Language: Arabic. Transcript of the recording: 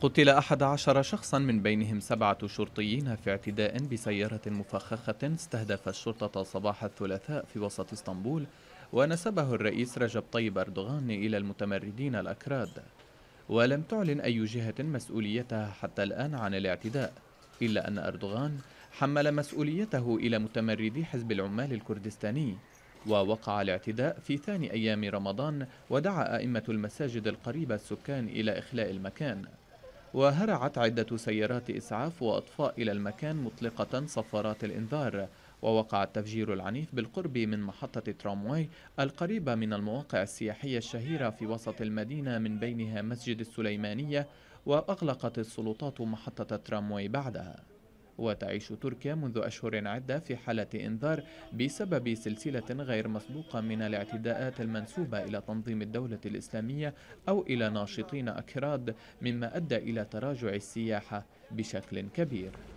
قتل أحد عشر شخصا من بينهم سبعة شرطيين في اعتداء بسيارة مفخخة استهدف الشرطة صباح الثلاثاء في وسط اسطنبول ونسبه الرئيس رجب طيب أردوغان إلى المتمردين الأكراد ولم تعلن أي جهة مسؤوليتها حتى الآن عن الاعتداء إلا أن أردوغان حمل مسؤوليته إلى متمردي حزب العمال الكردستاني ووقع الاعتداء في ثاني أيام رمضان ودعا أئمة المساجد القريبة السكان إلى إخلاء المكان وهرعت عدة سيارات إسعاف وأطفاء إلى المكان مطلقة صفارات الإنذار ووقع التفجير العنيف بالقرب من محطة ترامواي القريبة من المواقع السياحية الشهيرة في وسط المدينة من بينها مسجد السليمانية وأغلقت السلطات محطة ترامواي بعدها وتعيش تركيا منذ أشهر عدة في حالة إنذار بسبب سلسلة غير مسبوقة من الاعتداءات المنسوبة إلى تنظيم الدولة الإسلامية أو إلى ناشطين أكراد مما أدى إلى تراجع السياحة بشكل كبير